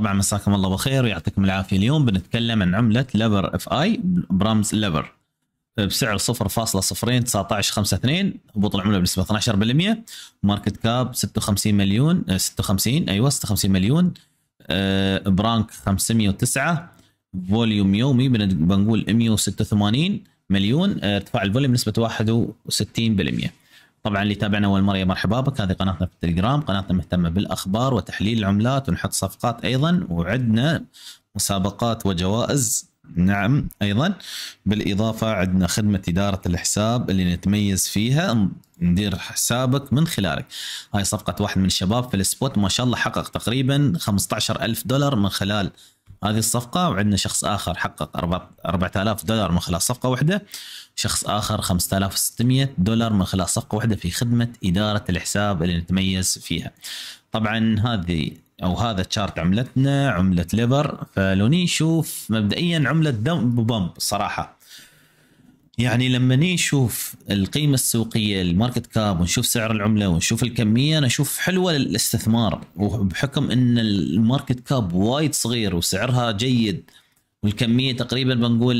طبعا مساكم الله بالخير ويعطيكم العافيه اليوم بنتكلم عن عمله ليفر اف اي برمز ليفر بسعر 0.01952 هبوط العمله بنسبه 12% ماركت كاب 56 مليون 56 آه، ايوه 56 مليون آه، برانك 509 فوليوم يومي بنقول 186 مليون آه، ارتفاع الفوليوم بنسبه 61% طبعا اللي يتابعنا اول مره مرحبا بك هذه قناتنا في التليجرام قناتنا مهتمه بالاخبار وتحليل العملات ونحط صفقات ايضا وعندنا مسابقات وجوائز نعم ايضا بالاضافه عندنا خدمه اداره الحساب اللي نتميز فيها ندير حسابك من خلالك هاي صفقه واحد من الشباب في السبوت ما شاء الله حقق تقريبا 15000 دولار من خلال هذه الصفقة وعندنا شخص آخر حقق 4000 دولار من خلال صفقة واحدة شخص آخر 5600 دولار من خلال صفقة واحدة في خدمة إدارة الحساب اللي نتميز فيها طبعا هذه او هذا تشارت عملتنا عمله ليفر فلو نشوف مبدئيا عمله دمب بمب الصراحه يعني لما نشوف القيمة السوقية الماركت كاب ونشوف سعر العملة ونشوف الكمية أنا أشوف حلوة للاستثمار وبحكم أن الماركت كاب وايد صغير وسعرها جيد والكمية تقريبا بنقول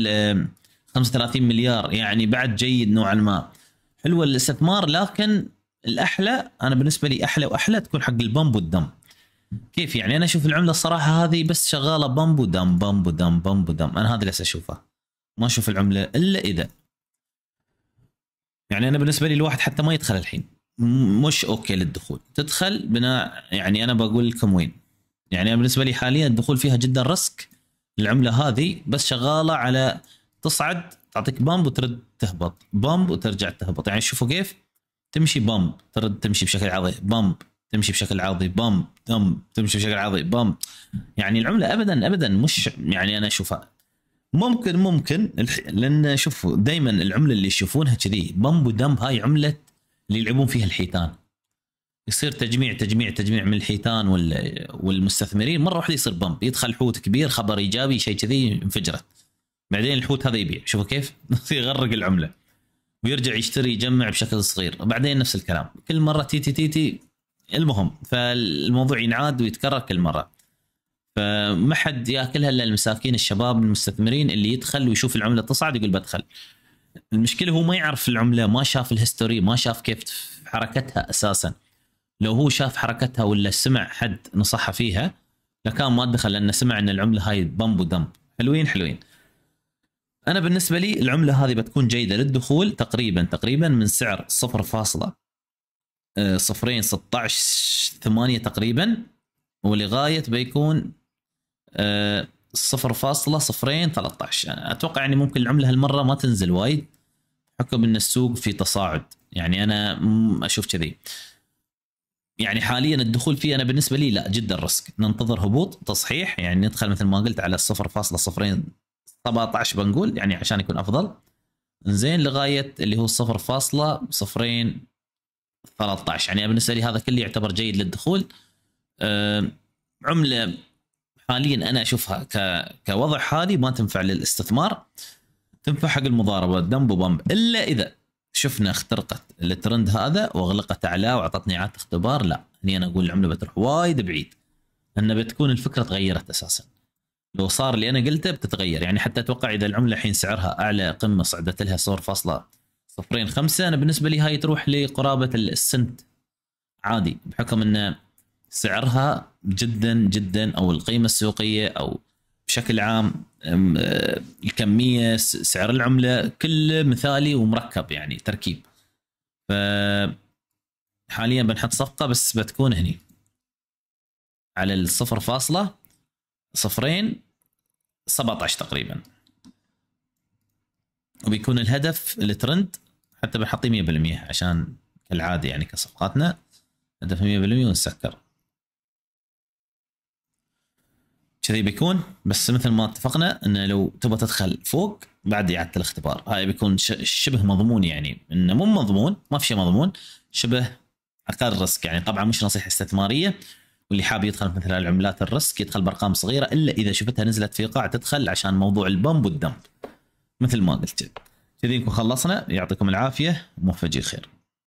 35 آه، مليار يعني بعد جيد نوعا ما حلوة للاستثمار لكن الأحلى أنا بالنسبة لي أحلى وأحلى تكون حق البامب والدم كيف يعني انا اشوف العمله الصراحه هذه بس شغاله بامب ودم بامب ودم بامب ودم انا هذا اللي اشوفه ما اشوف العمله الا اذا يعني انا بالنسبه لي الواحد حتى ما يدخل الحين مش اوكي للدخول تدخل بناء يعني انا بقول لكم وين يعني انا بالنسبه لي حاليا الدخول فيها جدا رسك العمله هذه بس شغاله على تصعد تعطيك بامب وترد تهبط بامب وترجع تهبط يعني شوفوا كيف تمشي بامب ترد تمشي بشكل عظيم بامب تمشي بشكل عرضي بام دم تمشي بشكل عرضي بام يعني العمله ابدا ابدا مش يعني انا اشوفها ممكن ممكن لان شوفوا دائما العمله اللي يشوفونها كذي بام ودمب هاي عمله اللي يلعبون فيها الحيتان يصير تجميع تجميع تجميع من الحيتان والمستثمرين مره واحده يصير بمب يدخل حوت كبير خبر ايجابي شيء كذي انفجرت بعدين الحوت هذا يبيع شوفوا كيف يغرق العمله ويرجع يشتري يجمع بشكل صغير وبعدين نفس الكلام كل مره تيتي تيتي المهم فالموضوع ينعاد ويتكرر كل مره فما حد ياكلها الا المساكين الشباب المستثمرين اللي يدخل ويشوف العمله تصعد يقول بدخل المشكله هو ما يعرف العمله ما شاف الهيستوري ما شاف كيف حركتها اساسا لو هو شاف حركتها ولا سمع حد نصحه فيها لكان ما دخل لانه سمع ان العمله هاي بمب ودمب حلوين حلوين انا بالنسبه لي العمله هذه بتكون جيده للدخول تقريبا تقريبا من سعر فاصله آه، صفرين 16 8 تقريبا ولغايه بيكون آه، صفر فاصلة صفرين 13 أنا أتوقع يعني ممكن العملة هالمرة ما تنزل وايد حكم أن السوق في تصاعد يعني أنا أشوف كذي يعني حاليا الدخول فيه أنا بالنسبة لي لا جدا ريسك ننتظر هبوط تصحيح يعني ندخل مثل ما قلت على صفر فاصلة صفرين 17 بنقول يعني عشان يكون أفضل زين لغاية اللي هو صفر فاصلة صفرين 13 يعني بالنسبه لي هذا كله يعتبر جيد للدخول عمله حاليا انا اشوفها كوضع حالي ما تنفع للاستثمار تنفع حق المضاربه دمب وبمب الا اذا شفنا اخترقت الترند هذا واغلقت اعلاه واعطتني نعات اختبار لا هني انا اقول العمله بتروح وايد بعيد ان بتكون الفكره تغيرت اساسا لو صار اللي انا قلته بتتغير يعني حتى اتوقع اذا العمله الحين سعرها اعلى قمه صعدت لها 0.1 صفرين خمسة أنا بالنسبة لي هاي تروح لقرابة السنت عادي بحكم أن سعرها جدا جدا أو القيمة السوقية أو بشكل عام أه، الكمية سعر العملة كله مثالي ومركب يعني تركيب ف حاليا بنحط صفقة بس بتكون هني على الصفر فاصلة صفرين 17 تقريبا وبيكون الهدف الترند حتى بنحطيه 100% عشان كالعاده يعني كصفقاتنا هدف 100% ونسكر كذي بيكون بس مثل ما اتفقنا انه لو تبغى تدخل فوق بعد اعاده الاختبار هاي بيكون شبه مضمون يعني انه مو مضمون ما في شيء مضمون شبه اقل ريسك يعني طبعا مش نصيحه استثماريه واللي حاب يدخل في مثل العملات الريسك يدخل بارقام صغيره الا اذا شفتها نزلت في قاع تدخل عشان موضوع البمب والدمب مثل ما قلت نكون خلصنا يعطيكم العافيه موفقين خير